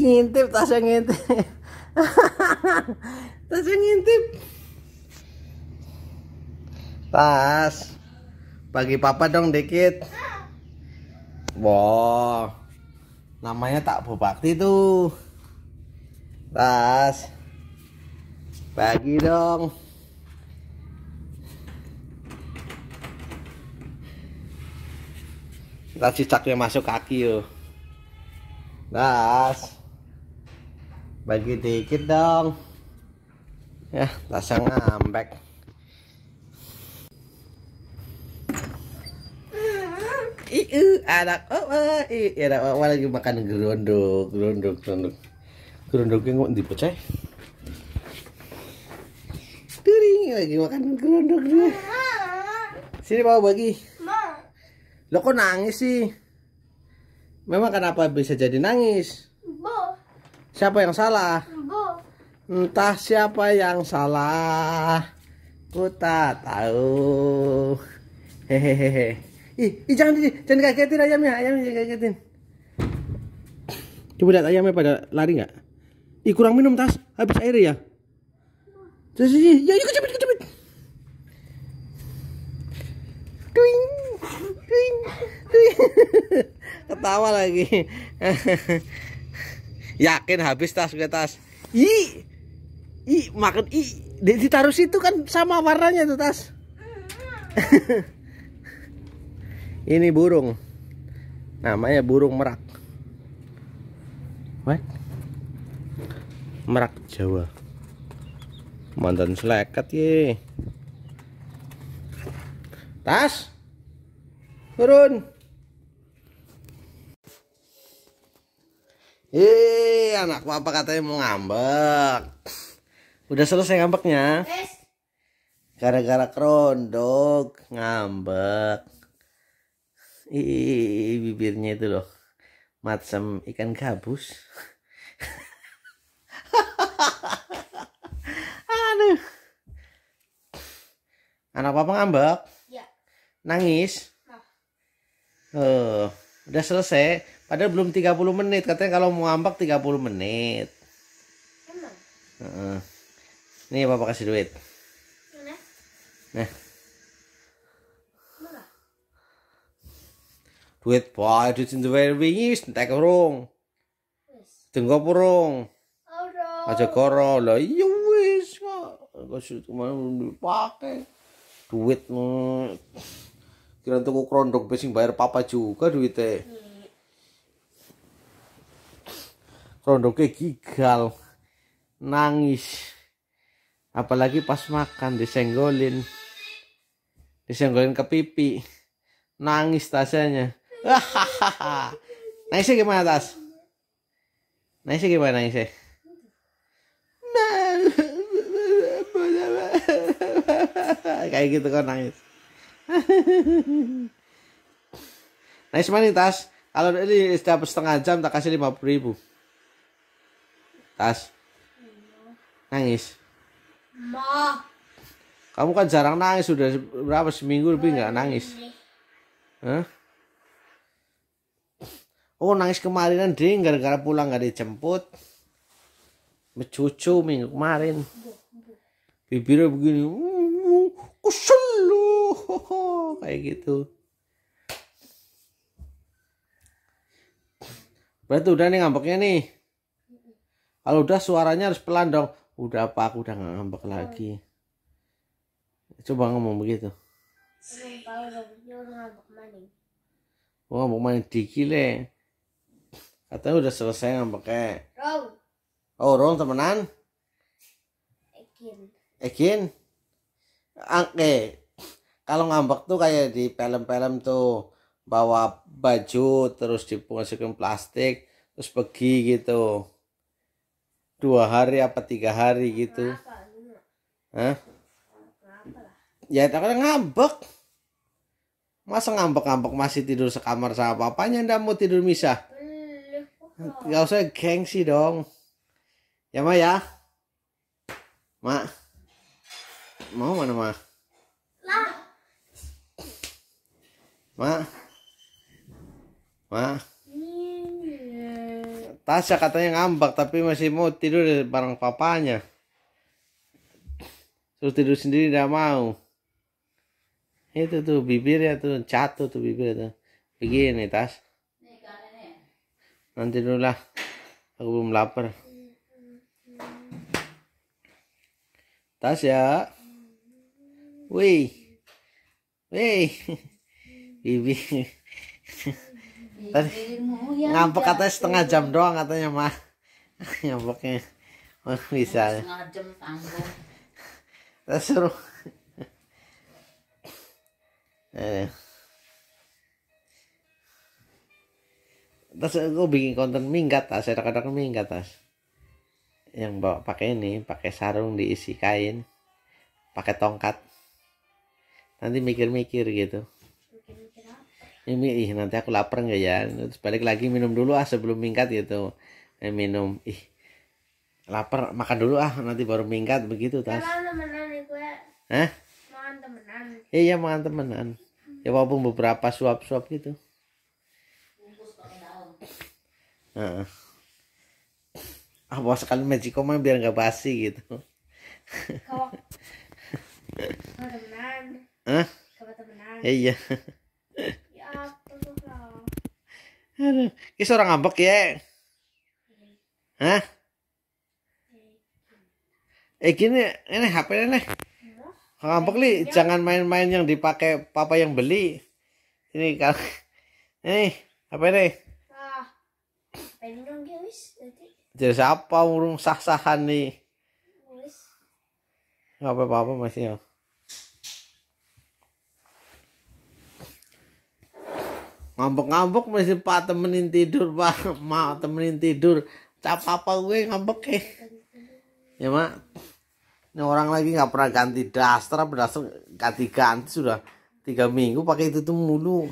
ngintip, Tasya ngintip. Tasya ngintip. Tas. Bagi papa dong dikit. Wow. Namanya tak berbakti tuh. Tas. Bagi dong. Tas cicaknya masuk kaki yo. Das bagi dikit dong ya tasnya ngambek Iu, anak oma, iya, anak oma lagi makan gerondok, gerondok, gerondok, gerondoknya nggak dipecah. Turing ya, lagi makan gerondok dia. Ya. Sini bawa bagi. Lo kok nangis sih? Memang kenapa bisa jadi nangis? Siapa yang salah? Entah siapa yang salah. Ku tak tahu. Hehehe. Ih, ih jangan jangan kagetin ayamnya, ayamnya jangan kagetin. Coba lihat ayamnya pada lari nggak? Ih kurang minum tas, habis air ya. Terus ya, ikut cepet cepet. Tuing, tuing, tuing. Ketawa lagi. yakin habis tas gue tas i i makan i ditaruh situ kan sama warnanya tuh tas ini burung namanya burung merak What? merak jawa mantan seleket ye tas turun Yeay, anak papa katanya mau ngambek. Udah selesai ngambeknya. Gara-gara kerondok ngambek. Ih, bibirnya itu loh. Macam ikan gabus. Aduh. Anak papa ngambek? Ya. Nangis? Oh, udah selesai. Padahal belum 30 menit. Katanya kalau mau ambak 30 menit. Emang? Uh -uh. Nih Bapak kasih duit. Mana? Nah. Mana? Duit, boy, duit sing duwe wingi entek urung. Wis. Denggo urung. Ora. Aja koro. Lah iya wis kok. Kok belum dipakai. Duit kira tuku krondong sing bayar papa juga duitnya. rondoke gigal nangis apalagi pas makan disenggolin disenggolin ke pipi nangis tasnya nangisnya gimana tas nangisnya gimana nangisnya kayak gitu kan nangis nangis mana tas kalau ini setiap setengah jam tak kasih lima puluh ribu Tas. Nangis. Ma. Kamu kan jarang nangis sudah berapa seminggu lebih nggak nangis. Hah? Oh nangis kemarinan ding gara-gara pulang gak dijemput. Mencucu minggu kemarin. Bibirnya begini. Kusel lu. Kayak gitu. Berarti udah nih ngambeknya nih. Kalau udah suaranya harus pelan dong. Udah apa aku udah nggak ngambek iya. lagi. Coba ngomong begitu. Oh, ngambek main Di le. Katanya udah selesai ngambeknya. Rong. Oh, rong temenan? Ekin. Ekin? Oke. Eh, kalau ngambek tuh kayak di film-film tuh bawa baju terus dipungsikan plastik terus pergi gitu dua hari apa tiga hari gitu Hah? ya takut ngambek masa ngambek-ngambek masih tidur sekamar sama papanya ndak mau tidur misah nggak usah gengsi dong ya ma ya ma, mau mana ma ma ma Tasya katanya ngambak tapi masih mau tidur bareng papanya. Terus tidur sendiri tidak mau. Itu tuh bibirnya tuh catu tuh bibirnya tuh. Begini Tas. Nanti dulu lah. Aku belum lapar. Tas ya. Wih. Wih. Bibir. tadi ngambek katanya setengah jam doang katanya mah ngampeknya oh, bisa setengah jam tanggung kita eh terus gue bikin konten minggat tas kadang-kadang minggat tas yang bawa pakai ini pakai sarung diisi kain pakai tongkat nanti mikir-mikir gitu ini ih nanti aku lapar nggak ya terus balik lagi minum dulu ah sebelum mingkat gitu eh, minum ih lapar makan dulu ah nanti baru mingkat begitu tas ya, Hah? temenan iya makan temenan ya walaupun beberapa suap-suap gitu ah bawa sekali magic mah biar nggak basi gitu kok temenan Hah? temenan iya Aduh, ini seorang ngambek ya. Hah? Eh gini, ini HP ini. Kalau ngambek li, iya. jangan main-main yang dipakai papa yang beli. Ini kalau ini apa ini? Ah, Jadi siapa urung sah-sahan nih? Gak apa-apa masih ya. ngambek-ngambek masih pak temenin tidur pak mau temenin tidur cap apa gue ngambek ya ya mak ini orang lagi nggak pernah ganti daster berdasar ganti ganti sudah tiga minggu pakai itu tuh mulu